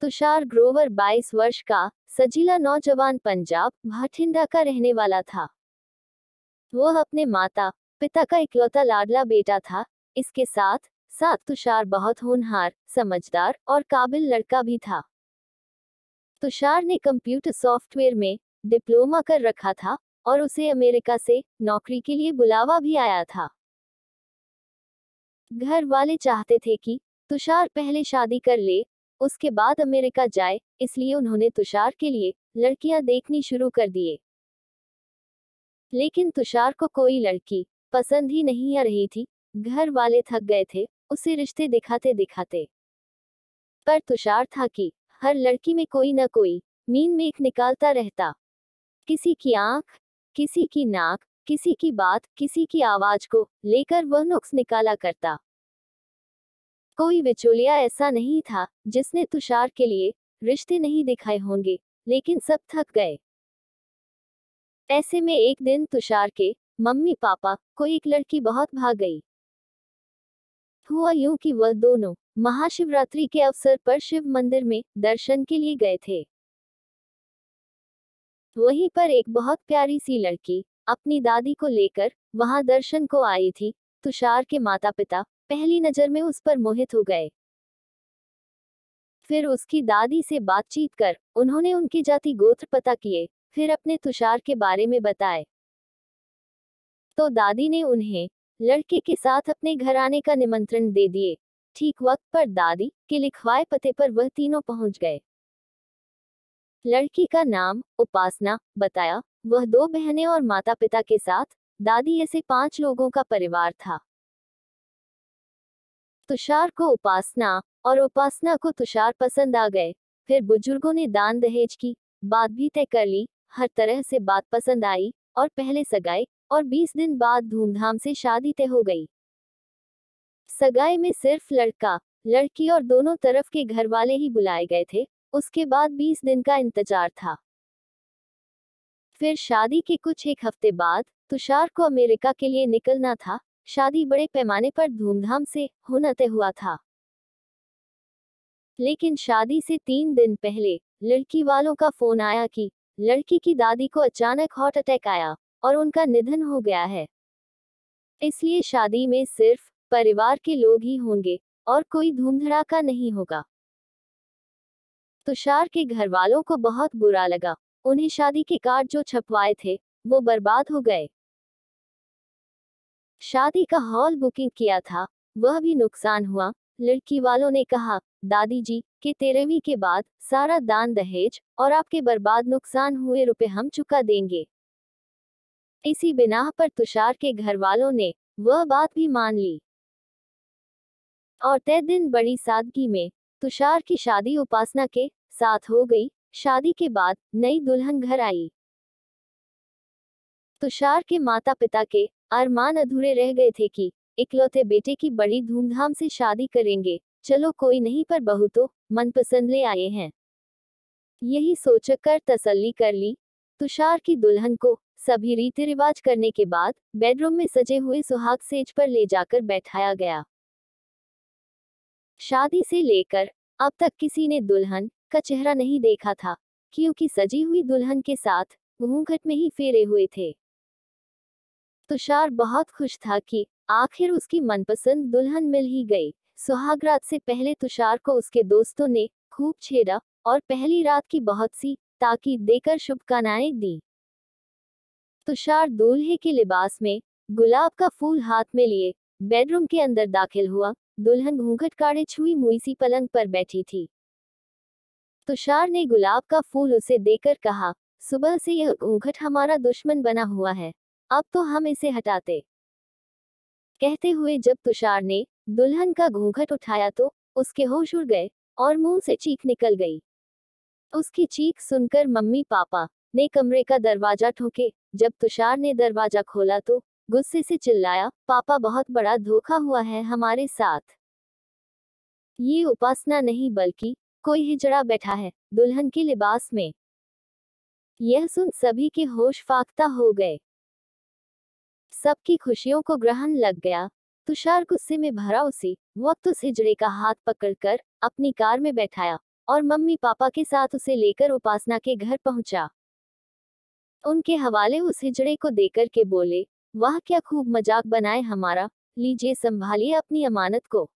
तुषार ग्रोवर 22 वर्ष का सजीला नौजवान पंजाब भाठिंडा का रहने वाला था वह अपने माता पिता का इकलौता लाडला बेटा था इसके साथ साथ तुषार बहुत होनहार समझदार और काबिल लड़का भी था तुषार ने कंप्यूटर सॉफ्टवेयर में डिप्लोमा कर रखा था और उसे अमेरिका से नौकरी के लिए बुलावा भी आया था घर वाले चाहते थे कि तुषार पहले शादी कर ले उसके बाद अमेरिका जाए इसलिए उन्होंने तुषार के लिए लड़कियां देखनी शुरू कर दिए लेकिन तुषार को कोई लड़की पसंद ही नहीं आ रही थी घर वाले थक गए थे उसे रिश्ते दिखाते दिखाते पर तुषार था कि हर लड़की में कोई ना कोई मीन मेख निकालता रहता किसी की आंख किसी की नाक किसी की बात किसी की आवाज को लेकर वह नुक्स निकाला करता कोई विचोलिया ऐसा नहीं था जिसने तुषार के लिए रिश्ते नहीं दिखाए होंगे लेकिन सब थक गए ऐसे में एक दिन तुषार के मम्मी पापा को एक लड़की बहुत भाग गई हुआ यूं कि वह दोनों महाशिवरात्रि के अवसर पर शिव मंदिर में दर्शन के लिए गए थे वहीं पर एक बहुत प्यारी सी लड़की अपनी दादी को लेकर वहां दर्शन को आई थी तुषार के माता पिता पहली नजर में उस पर मोहित हो गए फिर उसकी दादी से बातचीत कर उन्होंने उनकी जाति गोत्र पता किए फिर अपने तुषार के बारे में बताए तो दादी ने उन्हें लड़के के साथ अपने घर आने का निमंत्रण दे दिए ठीक वक्त पर दादी के लिखवाए पते पर वह तीनों पहुंच गए लड़की का नाम उपासना बताया वह दो बहनें और माता पिता के साथ दादी ऐसे पांच लोगों का परिवार था तुषार को उपासना और उपासना को तुषार पसंद आ गए फिर बुजुर्गों ने दान दहेज की बात भी तय कर ली हर तरह से बात पसंद आई और पहले सगाई और 20 दिन बाद धूमधाम से शादी तय हो गई सगाई में सिर्फ लड़का लड़की और दोनों तरफ के घर वाले ही बुलाए गए थे उसके बाद 20 दिन का इंतजार था फिर शादी के कुछ एक हफ्ते बाद तुषार को अमेरिका के लिए निकलना था शादी बड़े पैमाने पर धूमधाम से होना हुआ था लेकिन शादी से तीन दिन पहले लड़की वालों का फोन आया कि लड़की की दादी को अचानक हार्ट अटैक आया और उनका निधन हो गया है इसलिए शादी में सिर्फ परिवार के लोग ही होंगे और कोई धूमधड़ाका नहीं होगा तुषार के घर वालों को बहुत बुरा लगा उन्हें शादी के कार्ड जो छपवाए थे वो बर्बाद हो गए शादी का हॉल बुकिंग किया था वह भी नुकसान हुआ लड़की वालों ने कहा दादी जी के तेरहवीं के बाद सारा दान दहेज और आपके बर्बाद नुकसान हुए रुपए हम चुका देंगे इसी बिना पर तुषार के घर वालों ने वह बात भी मान ली और तय दिन बड़ी सादगी में तुषार की शादी उपासना के साथ हो गई शादी के बाद नई दुल्हन घर आई तुषार के माता पिता के अरमान अधूरे रह गए थे कि इकलौते बेटे की बड़ी धूमधाम से शादी करेंगे चलो कोई नहीं पर बहु तो मनपसंद ले आए हैं यही सोचकर तसल्ली कर ली तुषार की दुल्हन को सभी रीति रिवाज करने के बाद बेडरूम में सजे हुए सुहाग सेज पर ले जाकर बैठाया गया शादी से लेकर अब तक किसी ने दुल्हन उसका चेहरा नहीं देखा था क्योंकि सजी हुई दुल्हन के साथ घूंघट में ही फेरे हुए थे तुषार बहुत खुश था कि आखिर उसकी मनपसंद दुल्हन मिल ही गई सुहागरात से पहले तुषार को उसके दोस्तों ने खूब छेड़ा और पहली रात की बहुत सी ताकि देकर शुभकामनाएं दी तुषार दूल्हे के लिबास में गुलाब का फूल हाथ में लिए बेडरूम के अंदर दाखिल हुआ दुल्हन घूंघट काड़े छुई मुईसी पलंग पर बैठी थी तुषार ने गुलाब का फूल उसे देकर कहा सुबह से यह घूंघट हमारा दुश्मन बना हुआ है अब तो हम इसे हटाते कहते हुए जब तुषार ने दुल्हन का घूंघट उठाया तो उसके होश उड़ गए और मुंह से चीख निकल गई उसकी चीख सुनकर मम्मी पापा ने कमरे का दरवाजा ठोके जब तुषार ने दरवाजा खोला तो गुस्से से चिल्लाया पापा बहुत बड़ा धोखा हुआ है हमारे साथ ये उपासना नहीं बल्कि कोई हिजड़ा बैठा है दुल्हन के लिबास में यह सुन सभी के होश फाकता हो गए सबकी खुशियों को ग्रहण लग गया तुषार गुस्से में भरा उसी वक्त उस हिजड़े का हाथ पकड़कर अपनी कार में बैठाया और मम्मी पापा के साथ उसे लेकर उपासना के घर पहुंचा उनके हवाले उस हिजड़े को देकर के बोले वह क्या खूब मजाक बनाए हमारा लीजिए संभालिए अपनी अमानत को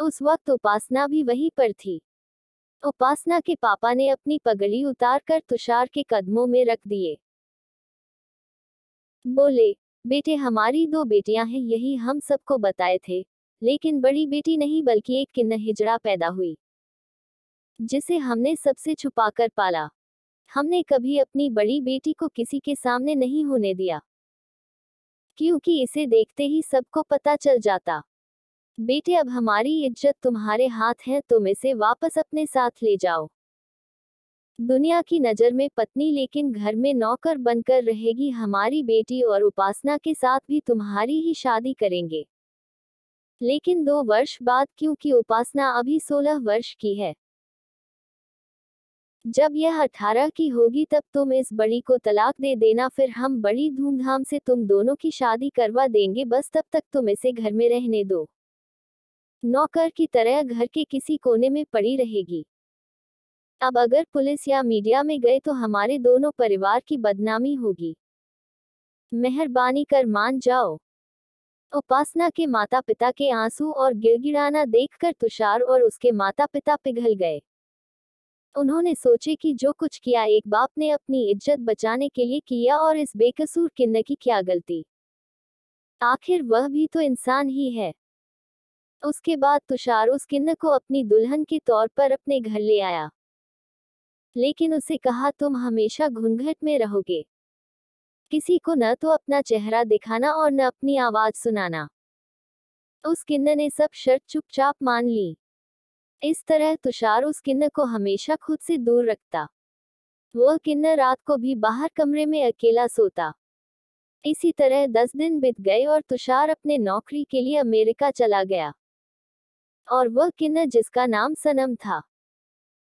उस वक्त उपासना भी वहीं पर थी उपासना के पापा ने अपनी पगड़ी उतारकर तुषार के कदमों में रख दिए बोले बेटे हमारी दो बेटियां हैं यही हम सबको बताए थे लेकिन बड़ी बेटी नहीं बल्कि एक किन्न हिजड़ा पैदा हुई जिसे हमने सबसे छुपाकर पाला हमने कभी अपनी बड़ी बेटी को किसी के सामने नहीं होने दिया क्योंकि इसे देखते ही सबको पता चल जाता बेटे अब हमारी इज्जत तुम्हारे हाथ है तुम इसे वापस अपने साथ ले जाओ दुनिया की नज़र में पत्नी लेकिन घर में नौकर बनकर रहेगी हमारी बेटी और उपासना के साथ भी तुम्हारी ही शादी करेंगे लेकिन दो वर्ष बाद क्योंकि उपासना अभी सोलह वर्ष की है जब यह अठारह की होगी तब तुम इस बड़ी को तलाक दे देना फिर हम बड़ी धूमधाम से तुम दोनों की शादी करवा देंगे बस तब तक तुम इसे घर में रहने दो नौकर की तरह घर के किसी कोने में पड़ी रहेगी अब अगर पुलिस या मीडिया में गए तो हमारे दोनों परिवार की बदनामी होगी मेहरबानी कर मान जाओ उपासना के माता पिता के आंसू और गिड़गिड़ाना देखकर तुषार और उसके माता पिता पिघल गए उन्होंने सोचे कि जो कुछ किया एक बाप ने अपनी इज्जत बचाने के लिए किया और इस बेकसूर किन्न की क्या गलती आखिर वह भी तो इंसान ही है उसके बाद तुषार उस किन्न को अपनी दुल्हन के तौर पर अपने घर ले आया लेकिन उसे कहा तुम हमेशा घुंघट में रहोगे किसी को न तो अपना चेहरा दिखाना और न अपनी आवाज सुनाना उस किन्न ने सब शर्त चुपचाप मान ली इस तरह तुषार उस किन्न को हमेशा खुद से दूर रखता वह किन्न रात को भी बाहर कमरे में अकेला सोता इसी तरह दस दिन बीत गए और तुषार अपने नौकरी के लिए अमेरिका चला गया और वह किन्नर जिसका नाम सनम था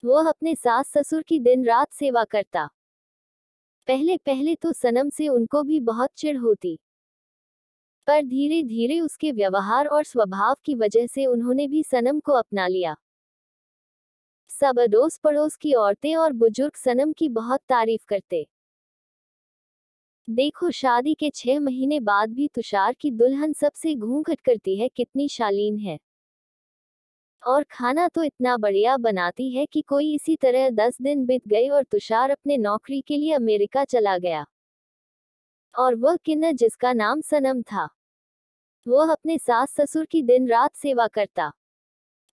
वह अपने सास ससुर की दिन रात सेवा करता पहले पहले तो सनम से उनको भी बहुत चिढ़ होती पर धीरे धीरे उसके व्यवहार और स्वभाव की वजह से उन्होंने भी सनम को अपना लिया सब अड़ोस पड़ोस की औरतें और बुजुर्ग सनम की बहुत तारीफ करते देखो शादी के छह महीने बाद भी तुषार की दुल्हन सबसे घूंघट करती है कितनी शालीन है और खाना तो इतना बढ़िया बनाती है कि कोई इसी तरह दस दिन बीत गए और तुषार अपने नौकरी के लिए अमेरिका चला गया और वह किन्न जिसका नाम सनम था वह अपने सास ससुर की दिन रात सेवा करता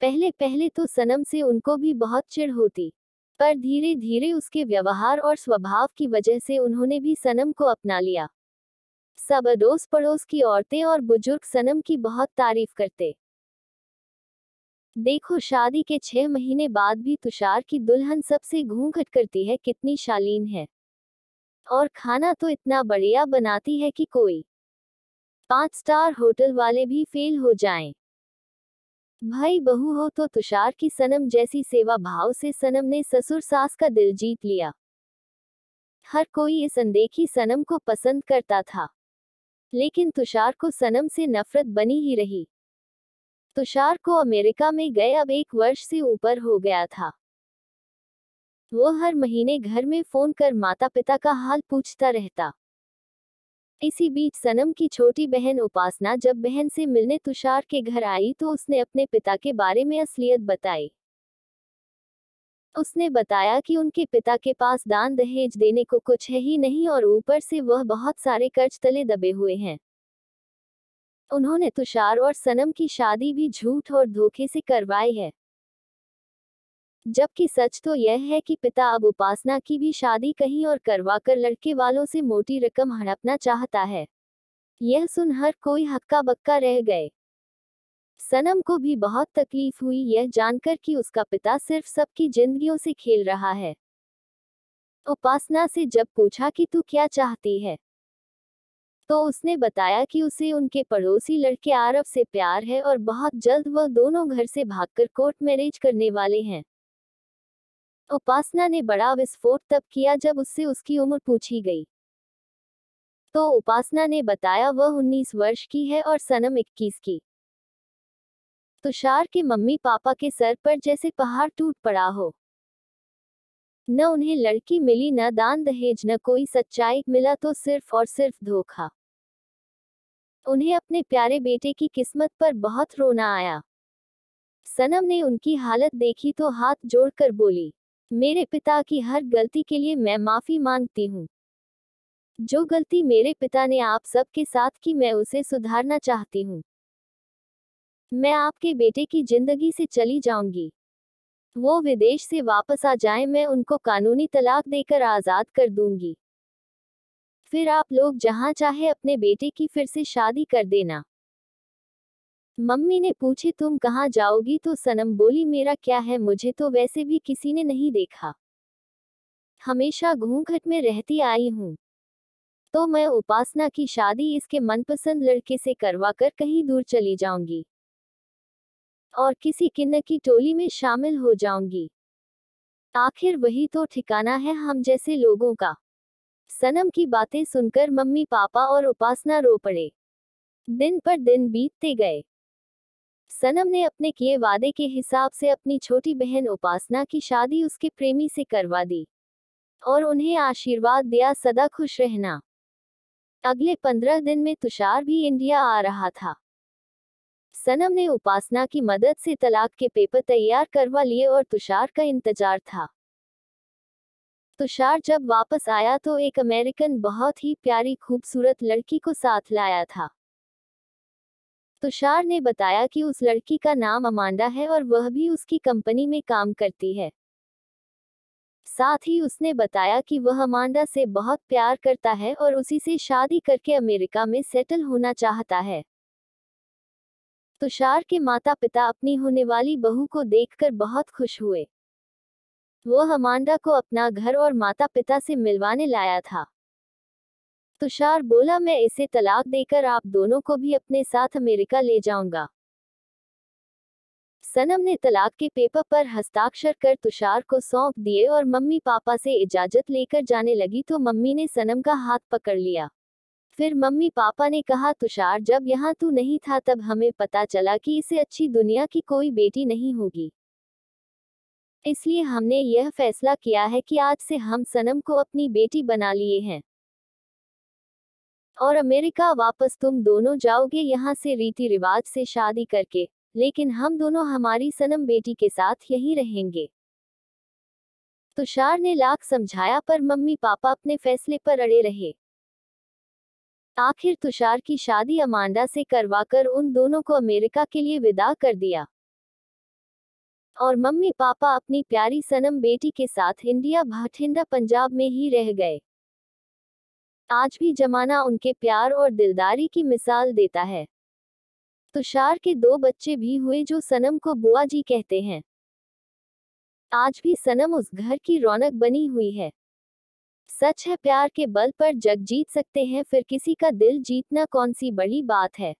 पहले पहले तो सनम से उनको भी बहुत चिड़ होती पर धीरे धीरे उसके व्यवहार और स्वभाव की वजह से उन्होंने भी सनम को अपना लिया सब अड़ोस पड़ोस की औरतें और बुजुर्ग सनम की बहुत तारीफ करते देखो शादी के छह महीने बाद भी तुषार की दुल्हन सबसे घूंघट करती है कितनी शालीन है और खाना तो इतना बढ़िया बनाती है कि कोई पांच स्टार होटल वाले भी फेल हो जाएं। भाई बहू हो तो तुषार की सनम जैसी सेवा भाव से सनम ने ससुर सास का दिल जीत लिया हर कोई इस अनदेखी सनम को पसंद करता था लेकिन तुषार को सनम से नफरत बनी ही रही तुषार को अमेरिका में गए अब एक वर्ष से ऊपर हो गया था वो हर महीने घर में फोन कर माता पिता का हाल पूछता रहता इसी बीच सनम की छोटी बहन उपासना जब बहन से मिलने तुषार के घर आई तो उसने अपने पिता के बारे में असलियत बताई उसने बताया कि उनके पिता के पास दान दहेज देने को कुछ है ही नहीं और ऊपर से वह बहुत सारे कर्ज तले दबे हुए हैं उन्होंने तुषार और सनम की शादी भी झूठ और धोखे से करवाई है जबकि सच तो यह है कि पिता अब उपासना की भी शादी कहीं और करवाकर लड़के वालों से मोटी रकम हड़पना चाहता है यह सुन हर कोई हक्का बक्का रह गए सनम को भी बहुत तकलीफ हुई यह जानकर कि उसका पिता सिर्फ सबकी जिंदगियों से खेल रहा है उपासना से जब पूछा कि तू क्या चाहती है तो उसने बताया कि उसे उनके पड़ोसी लड़के आरव से प्यार है और बहुत जल्द वह दोनों घर से भागकर कोर्ट मैरिज करने वाले हैं उपासना ने बड़ा विस्फोट तब किया जब उससे उसकी उम्र पूछी गई तो उपासना ने बताया वह 19 वर्ष की है और सनम 21 की तुषार के मम्मी पापा के सर पर जैसे पहाड़ टूट पड़ा हो न उन्हें लड़की मिली न दान दहेज न कोई सच्चाई मिला तो सिर्फ और सिर्फ धोखा उन्हें अपने प्यारे बेटे की किस्मत पर बहुत रोना आया सनम ने उनकी हालत देखी तो हाथ जोड़कर बोली मेरे पिता की हर गलती के लिए मैं माफी मांगती हूँ जो गलती मेरे पिता ने आप सबके साथ की मैं उसे सुधारना चाहती हूँ मैं आपके बेटे की जिंदगी से चली जाऊंगी वो विदेश से वापस आ जाए मैं उनको कानूनी तलाक देकर आज़ाद कर दूंगी फिर आप लोग जहां चाहे अपने बेटे की फिर से शादी कर देना मम्मी ने पूछे तुम कहाँ जाओगी तो सनम बोली मेरा क्या है मुझे तो वैसे भी किसी ने नहीं देखा हमेशा घूंघट में रहती आई हूं तो मैं उपासना की शादी इसके मनपसंद लड़के से करवा कर कहीं दूर चली जाऊंगी और किसी किन्न की टोली में शामिल हो जाऊंगी आखिर वही तो ठिकाना है हम जैसे लोगों का सनम की बातें सुनकर मम्मी पापा और उपासना रो पड़े दिन पर दिन बीतते गए सनम ने अपने किए वादे के हिसाब से अपनी छोटी बहन उपासना की शादी उसके प्रेमी से करवा दी और उन्हें आशीर्वाद दिया सदा खुश रहना अगले पंद्रह दिन में तुषार भी इंडिया आ रहा था सनम ने उपासना की मदद से तलाक के पेपर तैयार करवा लिए और तुषार का इंतजार था तुषार जब वापस आया तो एक अमेरिकन बहुत ही प्यारी खूबसूरत लड़की को साथ लाया था तुषार ने बताया कि उस लड़की का नाम अमांडा है और वह भी उसकी कंपनी में काम करती है साथ ही उसने बताया कि वह अमांडा से बहुत प्यार करता है और उसी से शादी करके अमेरिका में सेटल होना चाहता है तुषार के माता पिता अपनी होने वाली बहू को देखकर बहुत खुश हुए वो हमांडा को अपना घर और माता पिता से मिलवाने लाया था तुषार बोला मैं इसे तलाक देकर आप दोनों को भी अपने साथ अमेरिका ले जाऊंगा सनम ने तलाक के पेपर पर हस्ताक्षर कर तुषार को सौंप दिए और मम्मी पापा से इजाजत लेकर जाने लगी तो मम्मी ने सनम का हाथ पकड़ लिया फिर मम्मी पापा ने कहा तुषार जब यहाँ तू नहीं था तब हमें पता चला कि इसे अच्छी दुनिया की कोई बेटी नहीं होगी इसलिए हमने यह फैसला किया है कि आज से हम सनम को अपनी बेटी बना लिए हैं और अमेरिका वापस तुम दोनों जाओगे यहाँ से रीति रिवाज से शादी करके लेकिन हम दोनों हमारी सनम बेटी के साथ यही रहेंगे तुषार ने लाख समझाया पर मम्मी पापा अपने फैसले पर अड़े रहे आखिर तुषार की शादी अमांडा से करवाकर उन दोनों को अमेरिका के लिए विदा कर दिया और मम्मी पापा अपनी प्यारी सनम बेटी के साथ इंडिया भाटिंडा पंजाब में ही रह गए आज भी जमाना उनके प्यार और दिलदारी की मिसाल देता है तुषार के दो बच्चे भी हुए जो सनम को बुआ जी कहते हैं आज भी सनम उस घर की रौनक बनी हुई है सच है प्यार के बल पर जग जीत सकते हैं फिर किसी का दिल जीतना कौन सी बड़ी बात है